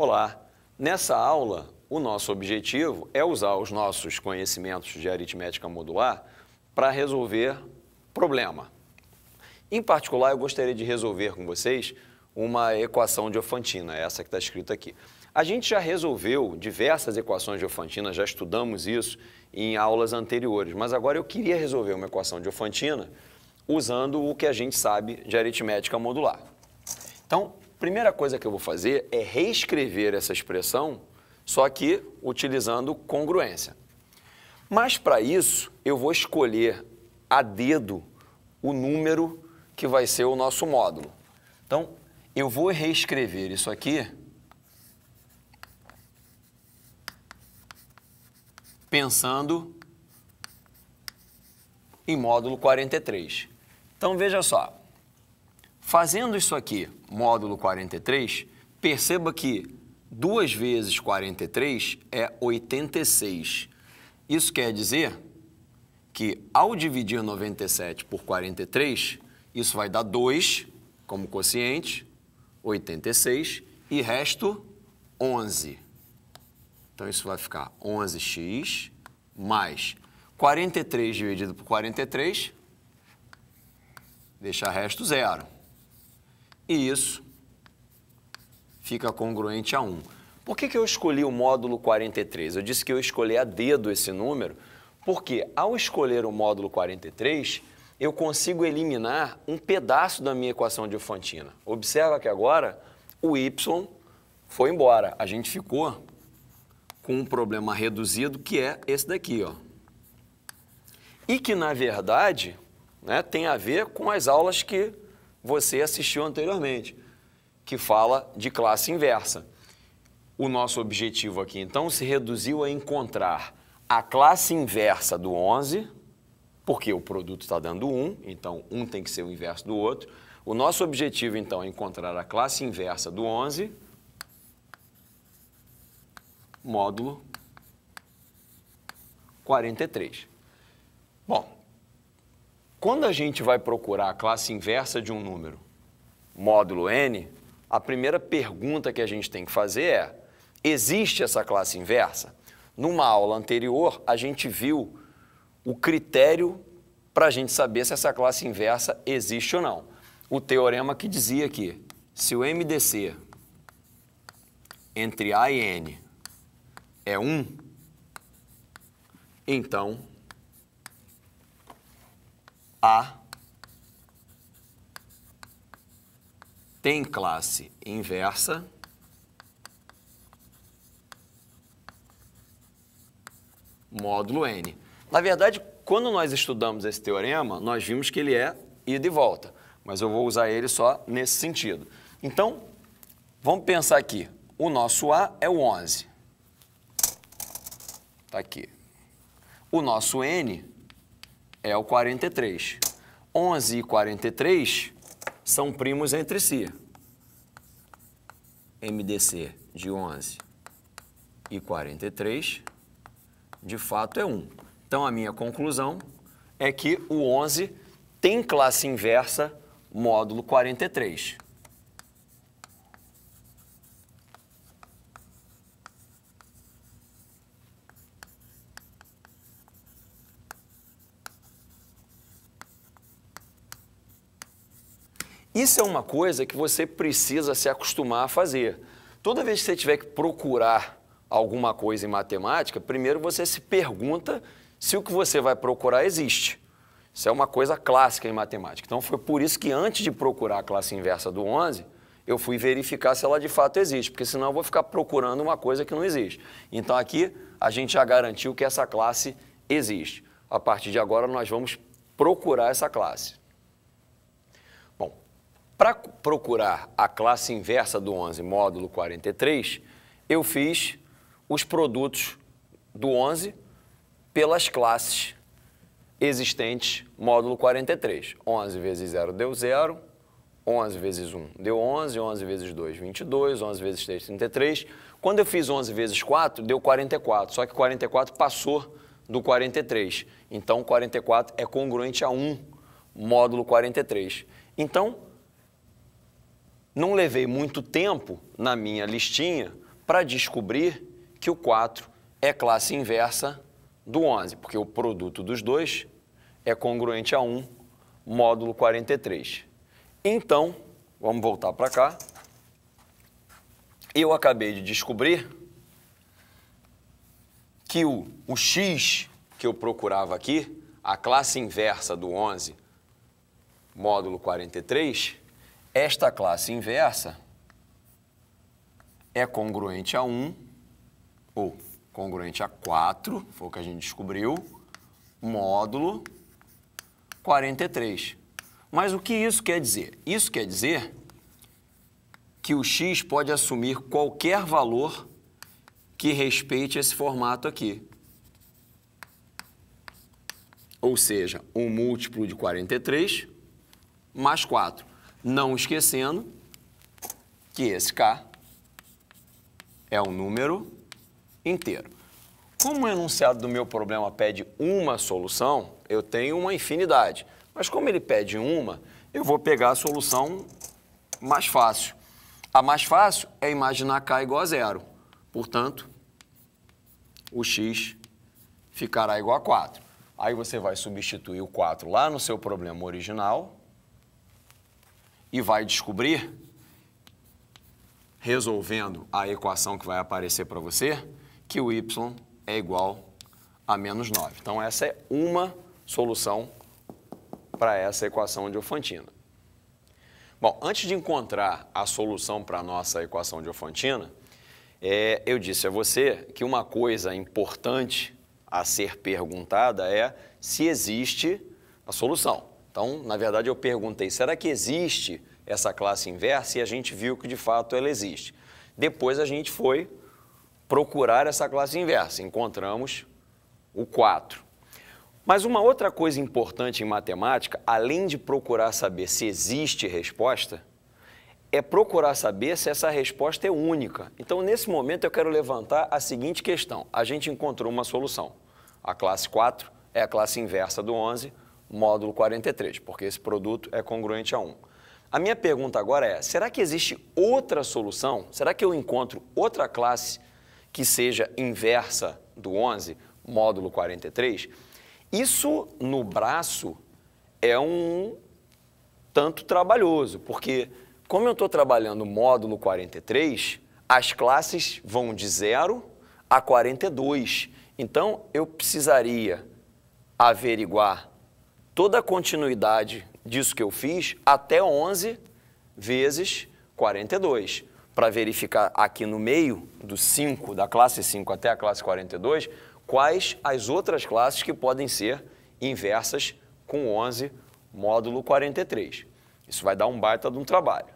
Olá! Nessa aula, o nosso objetivo é usar os nossos conhecimentos de aritmética modular para resolver problema. Em particular, eu gostaria de resolver com vocês uma equação de Ofantina, essa que está escrita aqui. A gente já resolveu diversas equações de Ofantina, já estudamos isso em aulas anteriores, mas agora eu queria resolver uma equação de Ofantina usando o que a gente sabe de aritmética modular. Então, Primeira coisa que eu vou fazer é reescrever essa expressão, só que utilizando congruência. Mas para isso, eu vou escolher a dedo o número que vai ser o nosso módulo. Então, eu vou reescrever isso aqui pensando em módulo 43. Então, veja só. Fazendo isso aqui módulo 43, perceba que 2 vezes 43 é 86. Isso quer dizer que, ao dividir 97 por 43, isso vai dar 2 como quociente, 86, e resto 11. Então, isso vai ficar 11x mais 43 dividido por 43, deixar resto zero e isso fica congruente a 1. Por que, que eu escolhi o módulo 43? Eu disse que eu escolhi a dedo esse número, porque ao escolher o módulo 43, eu consigo eliminar um pedaço da minha equação de Fantino. Observa que agora o y foi embora. A gente ficou com um problema reduzido, que é esse daqui. Ó. E que, na verdade, né, tem a ver com as aulas que você assistiu anteriormente, que fala de classe inversa. O nosso objetivo aqui, então, se reduziu a encontrar a classe inversa do 11, porque o produto está dando 1, então um tem que ser o inverso do outro. O nosso objetivo, então, é encontrar a classe inversa do 11, módulo 43. Bom, quando a gente vai procurar a classe inversa de um número, módulo n, a primeira pergunta que a gente tem que fazer é: existe essa classe inversa? Numa aula anterior, a gente viu o critério para a gente saber se essa classe inversa existe ou não. O teorema que dizia que se o MDC entre A e N é 1, então a tem classe inversa módulo n. Na verdade, quando nós estudamos esse teorema, nós vimos que ele é ida e volta, mas eu vou usar ele só nesse sentido. Então, vamos pensar aqui. O nosso A é o 11. Está aqui. O nosso N é o 43. 11 e 43 são primos entre si. MDC de 11 e 43, de fato, é 1. Então, a minha conclusão é que o 11 tem classe inversa módulo 43. Isso é uma coisa que você precisa se acostumar a fazer. Toda vez que você tiver que procurar alguma coisa em matemática, primeiro você se pergunta se o que você vai procurar existe. Isso é uma coisa clássica em matemática. Então foi por isso que antes de procurar a classe inversa do 11, eu fui verificar se ela de fato existe, porque senão eu vou ficar procurando uma coisa que não existe. Então aqui a gente já garantiu que essa classe existe. A partir de agora nós vamos procurar essa classe. Para procurar a classe inversa do 11, módulo 43, eu fiz os produtos do 11 pelas classes existentes, módulo 43. 11 vezes 0 deu 0, 11 vezes 1 deu 11, 11 vezes 2, 22, 11 vezes 3, 33. Quando eu fiz 11 vezes 4, deu 44, só que 44 passou do 43. Então, 44 é congruente a 1, módulo 43. Então, não levei muito tempo na minha listinha para descobrir que o 4 é classe inversa do 11, porque o produto dos dois é congruente a 1, módulo 43. Então, vamos voltar para cá. Eu acabei de descobrir que o, o x que eu procurava aqui, a classe inversa do 11, módulo 43, esta classe inversa é congruente a 1, ou congruente a 4, foi o que a gente descobriu, módulo 43. Mas o que isso quer dizer? Isso quer dizer que o x pode assumir qualquer valor que respeite esse formato aqui. Ou seja, um múltiplo de 43 mais 4. Não esquecendo que esse K é um número inteiro. Como o enunciado do meu problema pede uma solução, eu tenho uma infinidade. Mas como ele pede uma, eu vou pegar a solução mais fácil. A mais fácil é imaginar k igual a zero. Portanto, o x ficará igual a 4. Aí você vai substituir o 4 lá no seu problema original e vai descobrir, resolvendo a equação que vai aparecer para você, que o y é igual a menos 9. Então, essa é uma solução para essa equação de Ofantina. Bom, antes de encontrar a solução para a nossa equação de Ofantina, é, eu disse a você que uma coisa importante a ser perguntada é se existe a solução. Então, na verdade, eu perguntei: será que existe essa classe inversa? E a gente viu que de fato ela existe. Depois a gente foi procurar essa classe inversa, encontramos o 4. Mas uma outra coisa importante em matemática, além de procurar saber se existe resposta, é procurar saber se essa resposta é única. Então, nesse momento, eu quero levantar a seguinte questão. A gente encontrou uma solução. A classe 4 é a classe inversa do 11, módulo 43, porque esse produto é congruente a um. A minha pergunta agora é: será que existe outra solução? Será que eu encontro outra classe que seja inversa do 11, módulo 43? Isso no braço é um tanto trabalhoso, porque como eu estou trabalhando módulo 43, as classes vão de 0 a 42. Então eu precisaria averiguar toda a continuidade disso que eu fiz até 11 vezes 42. Para verificar aqui no meio do 5, da classe 5 até a classe 42, quais as outras classes que podem ser inversas com 11 módulo 43. Isso vai dar um baita de um trabalho.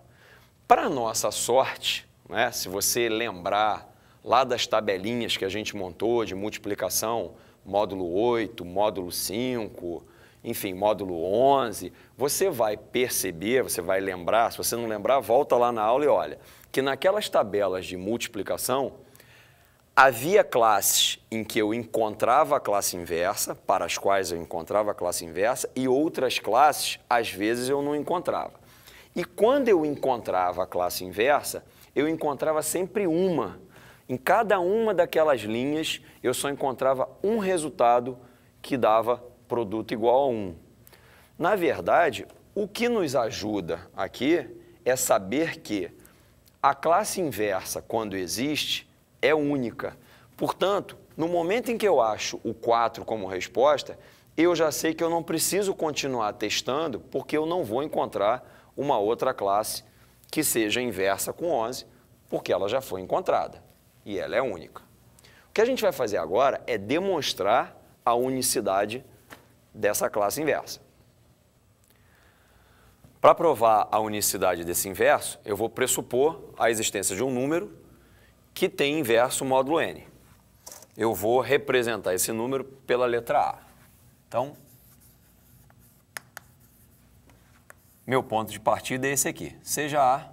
Para nossa sorte, né, se você lembrar lá das tabelinhas que a gente montou de multiplicação, módulo 8, módulo 5, enfim, módulo 11, você vai perceber, você vai lembrar, se você não lembrar, volta lá na aula e olha, que naquelas tabelas de multiplicação, havia classes em que eu encontrava a classe inversa, para as quais eu encontrava a classe inversa, e outras classes, às vezes, eu não encontrava. E quando eu encontrava a classe inversa, eu encontrava sempre uma. Em cada uma daquelas linhas, eu só encontrava um resultado que dava produto igual a 1. Na verdade, o que nos ajuda aqui é saber que a classe inversa, quando existe, é única. Portanto, no momento em que eu acho o 4 como resposta, eu já sei que eu não preciso continuar testando, porque eu não vou encontrar uma outra classe que seja inversa com 11, porque ela já foi encontrada e ela é única. O que a gente vai fazer agora é demonstrar a unicidade dessa classe inversa. Para provar a unicidade desse inverso, eu vou pressupor a existência de um número que tem inverso módulo n. Eu vou representar esse número pela letra A. Então, meu ponto de partida é esse aqui. Seja A,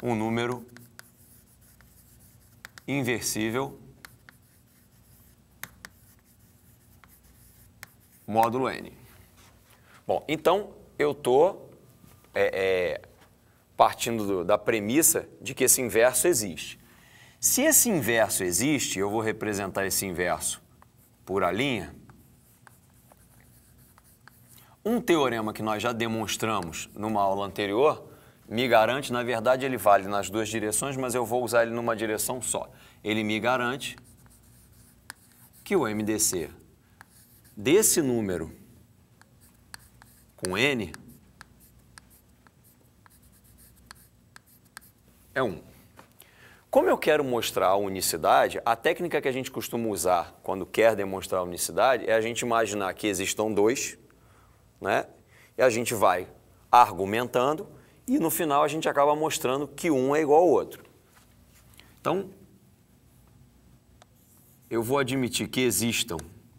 um número inversível módulo n. Bom, então eu estou é, é, partindo do, da premissa de que esse inverso existe. Se esse inverso existe, eu vou representar esse inverso por a linha. Um teorema que nós já demonstramos numa aula anterior me garante, na verdade ele vale nas duas direções, mas eu vou usar ele numa direção só. Ele me garante que o MDC desse número com N é 1. Como eu quero mostrar a unicidade, a técnica que a gente costuma usar quando quer demonstrar a unicidade é a gente imaginar que existam dois, né? E a gente vai argumentando e no final a gente acaba mostrando que um é igual ao outro. Então, eu vou admitir que existam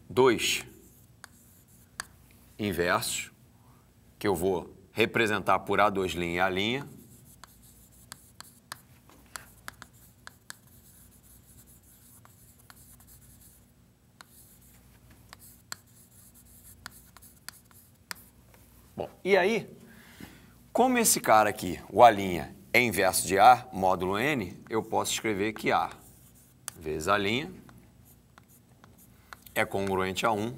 dois inversos, que eu vou representar por A2' linha a linha. Bom, e aí como esse cara aqui, o linha é inverso de A, módulo N, eu posso escrever que A vezes a linha é congruente a 1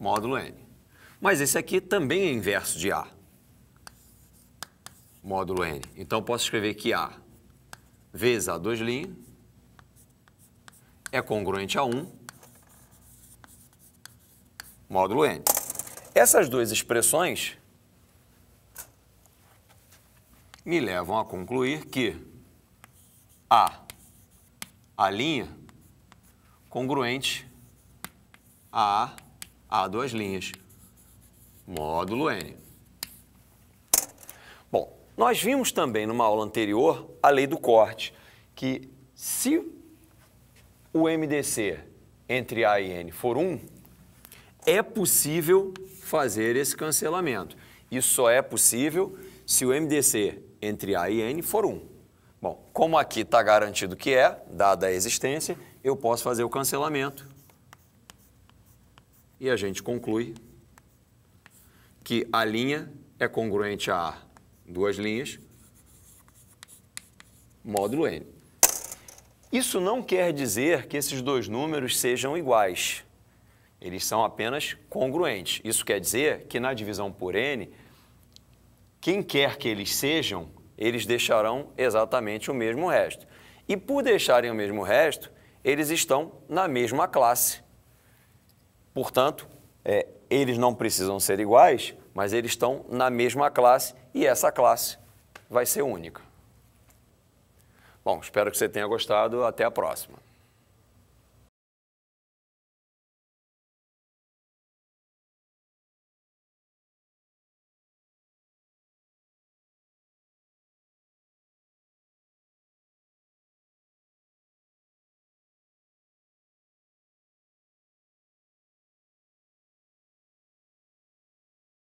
módulo N. Mas esse aqui também é inverso de A módulo N. Então, posso escrever que A vezes A2' é congruente a 1 módulo N. Essas duas expressões me levam a concluir que a a linha congruente a a duas linhas, módulo n. Bom, nós vimos também numa aula anterior a lei do corte, que se o MDC entre A e N for 1, é possível fazer esse cancelamento. Isso só é possível se o MDC entre A e N for 1. Bom, como aqui está garantido que é, dada a existência, eu posso fazer o cancelamento. E a gente conclui que a linha é congruente a A, duas linhas, módulo N. Isso não quer dizer que esses dois números sejam iguais. Eles são apenas congruentes. Isso quer dizer que na divisão por N, quem quer que eles sejam, eles deixarão exatamente o mesmo resto. E por deixarem o mesmo resto, eles estão na mesma classe. Portanto, é, eles não precisam ser iguais, mas eles estão na mesma classe e essa classe vai ser única. Bom, espero que você tenha gostado. Até a próxima.